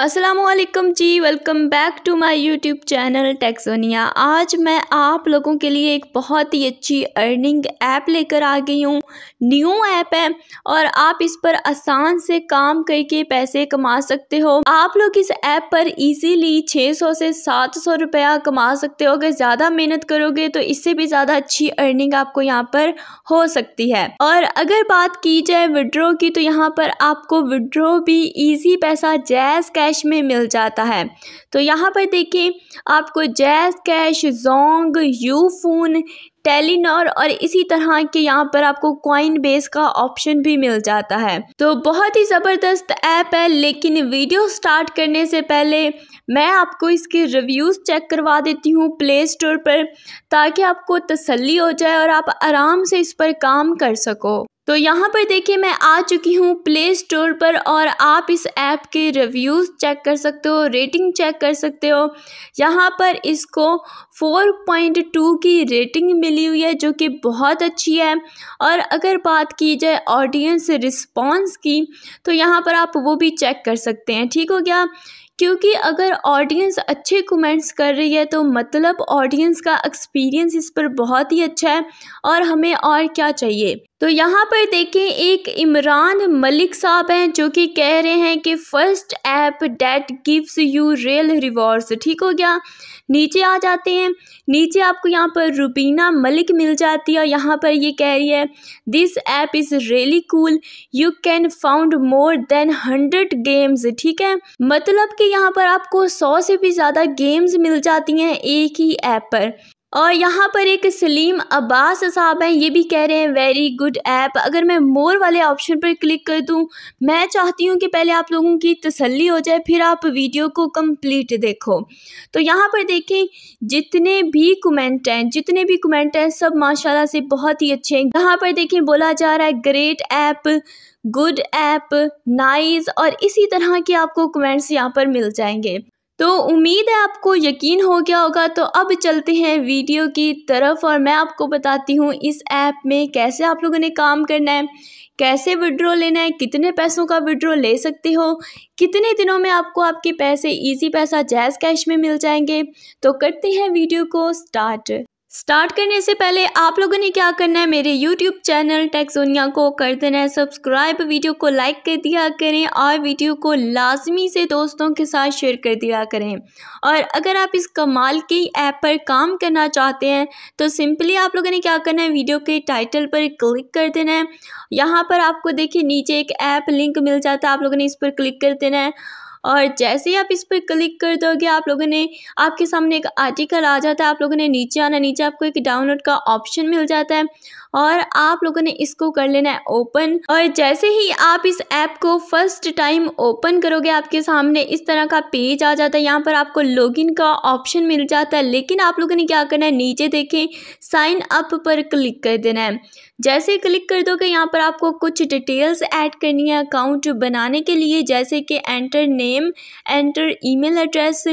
Aslam ji welcome back to my YouTube channel Texonia आज मैं आप लोगों के लिए एक बहुत ही अच्छी अर्निंग ऐप लेकर आ गई हूँ न्यू ऐप है और आप इस पर आसान से काम करके पैसे कमा सकते हो आप लोग इस ऐप पर इजीली 600 से 700 रुपया कमा सकते हो अगर ज़्यादा मेहनत करोगे तो इससे भी ज़्यादा अच्छी अर्निंग आपको यहाँ पर हो सकती है और अगर बात की जाए विड्रो की तो यहाँ पर आपको विड्रो भी ईजी पैसा जैज़ कैश में मिल जाता है तो यहाँ पर देखिए आपको जैस cash Zong Ufone Telenor और इसी तरह के यहाँ पर आपको कॉइन बेस का ऑप्शन भी मिल जाता है तो बहुत ही ज़बरदस्त ऐप है लेकिन वीडियो स्टार्ट करने से पहले मैं आपको इसके रिव्यूज़ चेक करवा देती हूँ प्ले स्टोर पर ताकि आपको तसल्ली हो जाए और आप आराम से इस पर काम कर सको तो यहाँ पर देखिए मैं आ चुकी हूँ प्ले स्टोर पर और आप इस ऐप के रिव्यूज़ चेक कर सकते हो रेटिंग चेक कर सकते हो यहाँ पर इसको 4.2 की रेटिंग मिली हुई है जो कि बहुत अच्छी है और अगर बात की जाए ऑडियंस रिस्पांस की तो यहाँ पर आप वो भी चेक कर सकते हैं ठीक हो गया क्योंकि अगर ऑडियंस अच्छे कमेंट्स कर रही है तो मतलब ऑडियंस का एक्सपीरियंस इस पर बहुत ही अच्छा है और हमें और क्या चाहिए तो यहाँ पर देखें एक इमरान मलिक साहब हैं जो कि कह रहे हैं कि first app that gives you real rewards ठीक हो गया नीचे आ जाते हैं नीचे आपको यहाँ पर रुबीना मलिक मिल जाती है और यहाँ पर ये कह रही है this app is really cool you can found more than hundred games ठीक है मतलब कि यहाँ पर आपको सौ से भी ज़्यादा गेम्स मिल जाती हैं एक ही ऐप पर और यहाँ पर एक सलीम अब्बास साहब हैं ये भी कह रहे हैं वेरी गुड ऐप अगर मैं मोर वाले ऑप्शन पर क्लिक कर दूँ मैं चाहती हूँ कि पहले आप लोगों की तसल्ली हो जाए फिर आप वीडियो को कंप्लीट देखो तो यहाँ पर देखें जितने भी कमेंट हैं जितने भी कमेंट हैं सब माशाल्लाह से बहुत ही अच्छे हैं यहाँ पर देखें बोला जा रहा है great app good app nice और इसी तरह के आपको कमेंट्स यहाँ पर मिल जाएंगे तो उम्मीद है आपको यकीन हो गया होगा तो अब चलते हैं वीडियो की तरफ और मैं आपको बताती हूँ इस ऐप में कैसे आप लोगों ने काम करना है कैसे विड्रॉ लेना है कितने पैसों का विड्रॉ ले सकते हो कितने दिनों में आपको आपके पैसे इजी पैसा जैज़ कैश में मिल जाएंगे तो करते हैं वीडियो को स्टार्ट स्टार्ट करने से पहले आप लोगों ने क्या करना है मेरे यूट्यूब चैनल टेक्सोनिया को कर देना है सब्सक्राइब वीडियो को लाइक कर दिया करें और वीडियो को लाजमी से दोस्तों के साथ शेयर कर दिया करें और अगर आप इस कमाल की ऐप पर काम करना चाहते हैं तो सिंपली आप लोगों ने क्या करना है वीडियो के टाइटल पर क्लिक कर देना है यहाँ पर आपको देखिए नीचे एक ऐप लिंक मिल जाता है आप लोगों ने इस पर क्लिक कर देना है और जैसे ही आप इस पर क्लिक कर दोगे आप लोगों ने आपके सामने एक आर्टिकल आ जाता है आप लोगों ने नीचे आना नीचे आपको एक डाउनलोड का ऑप्शन मिल जाता है और आप लोगों ने इसको कर लेना है ओपन और जैसे ही आप इस ऐप को फर्स्ट टाइम ओपन करोगे आपके सामने इस तरह का पेज आ जाता है यहाँ पर आपको लॉगिन का ऑप्शन मिल जाता है लेकिन आप लोगों ने क्या करना है नीचे देखें साइन अप पर क्लिक कर देना है जैसे क्लिक कर दोगे यहाँ पर आपको कुछ डिटेल्स ऐड करनी है अकाउंट बनाने के लिए जैसे कि enter name enter email address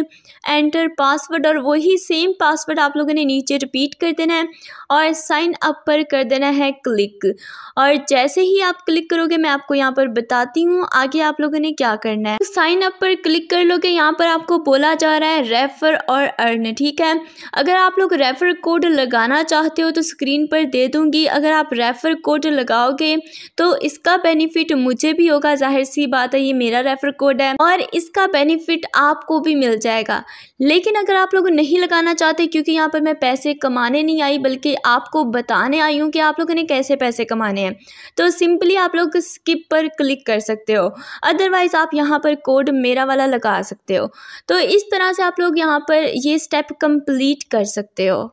enter password और वही सेम पासवर्ड आप लोगों ने नीचे रिपीट कर देना है और साइन अप पर कर देना है क्लिक और जैसे ही आप क्लिक करोगे मैं आपको यहाँ पर बताती हूँ आगे आप लोगों ने क्या करना है तो साइन अप पर क्लिक कर लोगे यहाँ पर आपको बोला जा रहा है रेफ़र और अर्न ठीक है अगर आप लोग रेफ़र कोड लगाना चाहते हो तो स्क्रीन पर दे दूंगी अगर आप रेफ़र कोड लगाओगे तो इसका बेनिफिट मुझे भी होगा जाहिर सी बात है ये मेरा रेफ़र कोड है और इसका बेनिफिट आपको भी मिल जाएगा लेकिन अगर आप लोग नहीं लगाना चाहते क्योंकि यहाँ पर मैं पैसे कमाने नहीं आई बल्कि आपको बताने आई हूँ कि आप लोगों ने कैसे पैसे कमाने हैं तो सिंपली आप लोग स्किप पर क्लिक कर सकते हो अदरवाइज़ आप यहाँ पर कोड मेरा वाला लगा सकते हो तो इस तरह से आप लोग यहाँ पर ये स्टेप कंप्लीट कर सकते हो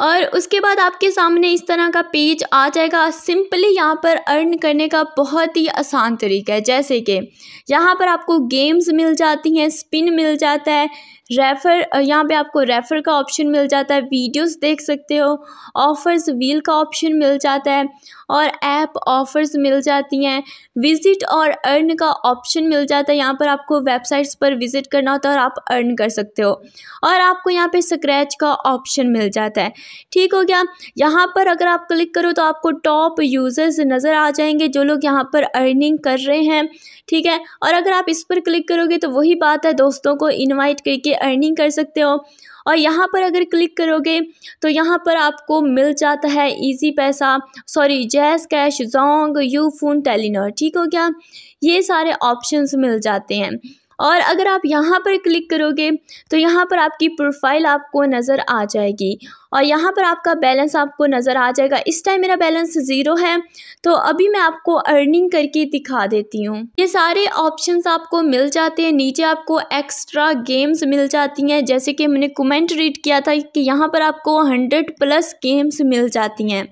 और उसके बाद आपके सामने इस तरह का पेज आ जाएगा सिंपली यहाँ पर अर्न करने का बहुत ही आसान तरीका है जैसे कि यहाँ पर आपको गेम्स मिल जाती हैं स्पिन मिल जाता है रेफ़र यहाँ पे आपको रेफ़र का ऑप्शन मिल जाता है वीडियोस देख सकते हो ऑफ़र्स व्हील का ऑप्शन मिल जाता है और ऐप ऑफ़र्स मिल जाती हैं विज़िट और अर्न का ऑप्शन मिल जाता है यहाँ पर आपको वेबसाइट्स पर विज़िट करना होता है और आप अर्न कर सकते हो और आपको यहाँ पे स्क्रैच का ऑप्शन मिल जाता है ठीक हो गया यहाँ पर अगर आप क्लिक करो तो आपको टॉप यूज़र्स नज़र आ जाएंगे जो लोग यहाँ पर अर्निंग कर रहे हैं ठीक है और अगर आप इस पर क्लिक करोगे तो वही बात है दोस्तों को इन्वाइट करके अर्निंग कर सकते हो और यहाँ पर अगर क्लिक करोगे तो यहाँ पर आपको मिल जाता है इजी पैसा सॉरी जैस cash Zong Ufone Telenor ठीक हो गया ये सारे ऑप्शंस मिल जाते हैं और अगर आप यहाँ पर क्लिक करोगे तो यहाँ पर आपकी प्रोफाइल आपको नज़र आ जाएगी और यहाँ पर आपका बैलेंस आपको नज़र आ जाएगा इस टाइम मेरा बैलेंस ज़ीरो है तो अभी मैं आपको अर्निंग करके दिखा देती हूँ ये सारे ऑप्शंस आपको मिल जाते हैं नीचे आपको एक्स्ट्रा गेम्स मिल जाती हैं जैसे कि मैंने कमेंट रीड किया था कि यहाँ पर आपको हंड्रेड प्लस गेम्स मिल जाती हैं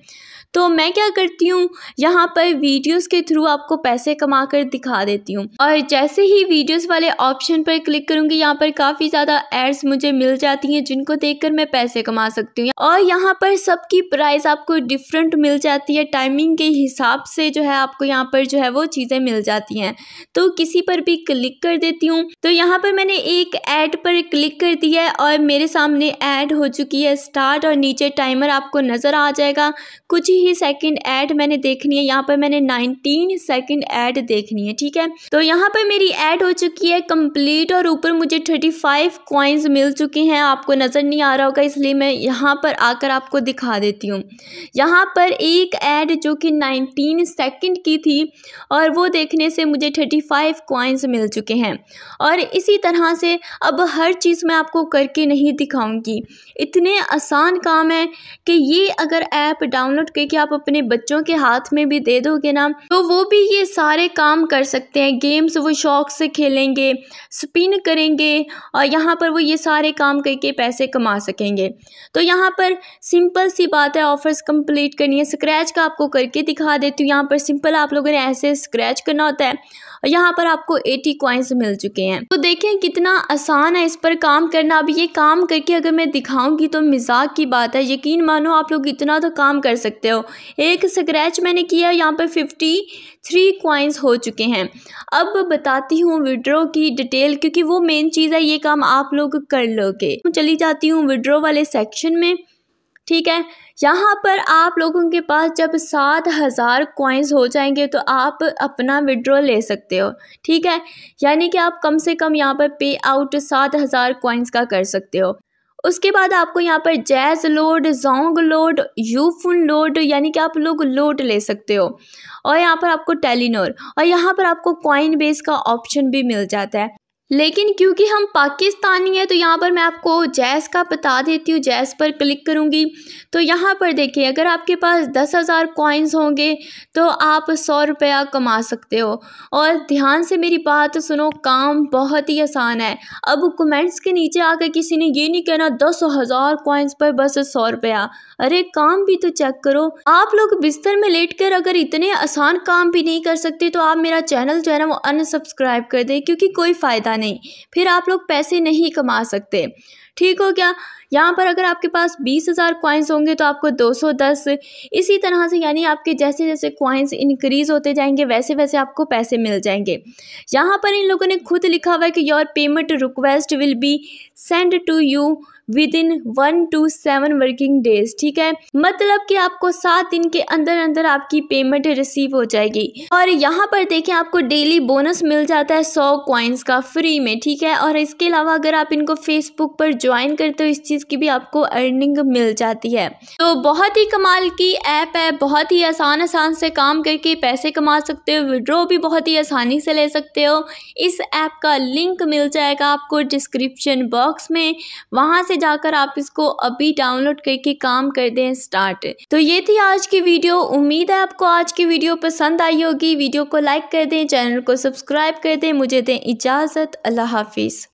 तो मैं क्या करती हूँ यहाँ पर वीडियोस के थ्रू आपको पैसे कमा कर दिखा देती हूँ और जैसे ही वीडियोस वाले ऑप्शन पर क्लिक करूँगी यहाँ पर काफ़ी ज़्यादा एड्स मुझे मिल जाती हैं जिनको देखकर मैं पैसे कमा सकती हूँ और यहाँ पर सबकी प्राइस आपको डिफरेंट मिल जाती है टाइमिंग के हिसाब से जो है आपको यहाँ पर जो है वो चीज़ें मिल जाती हैं तो किसी पर भी क्लिक कर देती हूँ तो यहाँ पर मैंने एक ऐड पर क्लिक कर दिया है और मेरे सामने ऐड हो चुकी है स्टार्ट और नीचे टाइमर आपको नज़र आ जाएगा कुछ ही ही सेकंड ऐड मैंने देखनी है यहाँ पर मैंने 19 सेकंड ऐड देखनी है ठीक है तो यहाँ पर मेरी ऐड हो चुकी है कंप्लीट और ऊपर मुझे 35 कॉइन्स मिल चुके हैं आपको नज़र नहीं आ रहा होगा इसलिए मैं यहाँ पर आकर आपको दिखा देती हूँ यहाँ पर एक ऐड जो कि नाइनटीन सेकेंड की थी और वो देखने से मुझे थर्टी फाइव मिल चुके हैं और इसी तरह से अब हर चीज़ मैं आपको करके नहीं दिखाऊंगी इतने आसान काम है कि ये अगर ऐप डाउनलोड बल्कि आप अपने बच्चों के हाथ में भी दे दोगे ना तो वो भी ये सारे काम कर सकते हैं गेम्स वो शौक से खेलेंगे स्पिन करेंगे और यहाँ पर वो ये सारे काम करके पैसे कमा सकेंगे तो यहाँ पर सिंपल सी बात है ऑफर्स कंप्लीट करनी है स्क्रैच का आपको करके दिखा देती हूँ यहाँ पर सिंपल आप लोगों ने ऐसे स्क्रैच करना होता है और यहाँ पर आपको एटी क्वाइंस मिल चुके हैं तो देखें कितना आसान है इस पर काम करना अब ये काम करके अगर मैं दिखाऊंगी तो मिजाक की बात है यकीन मानो आप लोग इतना तो काम कर सकते हो एक स्क्रैच मैंने किया यहाँ पर फिफ्टी थ्री क्वाइंस हो चुके हैं अब बताती हूँ विड्रो की डिटेल क्योंकि वो मेन चीज़ है ये काम आप लोग कर लोगे तो चली जाती हूँ विड्रो वाले सेक्शन में ठीक है यहाँ पर आप लोगों के पास जब सात हज़ार कॉइन्स हो जाएंगे तो आप अपना विड्रॉ ले सकते हो ठीक है यानी कि आप कम से कम यहाँ पर पे आउट सात हज़ार कॉइन्स का कर सकते हो उसके बाद आपको यहाँ पर Jazz load Zong load Ufone load यानी कि आप लोग लोड ले सकते हो और यहाँ पर आपको टेलीनोर और यहाँ पर आपको कॉइन बेस का ऑप्शन भी मिल जाता है लेकिन क्योंकि हम पाकिस्तानी हैं तो यहाँ पर मैं आपको जैस का बता देती हूँ जैस पर क्लिक करूँगी तो यहाँ पर देखिए अगर आपके पास दस हज़ार कॉइन्स होंगे तो आप सौ रुपया कमा सकते हो और ध्यान से मेरी बात सुनो काम बहुत ही आसान है अब कमेंट्स के नीचे आकर किसी ने ये नहीं कहना दस हज़ार कॉइन्स पर बस सौ रुपया अरे काम भी तो चेक करो आप लोग बिस्तर में लेट कर अगर इतने आसान काम भी नहीं कर सकते तो आप मेरा चैनल जो है ना वो अनसब्सक्राइब कर दें क्योंकि कोई फ़ायदा नहीं फिर आप लोग पैसे नहीं कमा सकते ठीक हो क्या यहाँ पर अगर आपके पास बीस हज़ार कॉइन्स होंगे तो आपको दो सौ दस इसी तरह से यानी आपके जैसे जैसे कॉइन्स इंक्रीज़ होते जाएंगे वैसे वैसे आपको पैसे मिल जाएंगे यहाँ पर इन लोगों ने खुद लिखा हुआ है कि your payment request will be send to you within one two seven working days ठीक है मतलब कि आपको सात दिन के अंदर अंदर आपकी पेमेंट रिसीव हो जाएगी और यहाँ पर देखें आपको डेली बोनस मिल जाता है सौ क्वाइंस का फ्री में ठीक है और इसके अलावा अगर आप इनको फेसबुक पर ज्वाइन करते हो इस चीज़ की भी आपको अर्निंग मिल जाती है तो बहुत ही कमाल की ऐप है बहुत ही आसान आसान से काम करके पैसे कमा सकते हो विड्रो भी बहुत ही आसानी से ले सकते हो इस ऐप का लिंक मिल जाएगा आपको डिस्क्रिप्शन बॉक्स में वहाँ से से जाकर आप इसको अभी डाउनलोड करके काम कर दें स्टार्ट तो ये थी आज की वीडियो उम्मीद है आपको आज की वीडियो पसंद आई होगी वीडियो को लाइक कर दें चैनल को सब्सक्राइब कर दें मुझे दें इजाज़त अल्लाह हाफिज़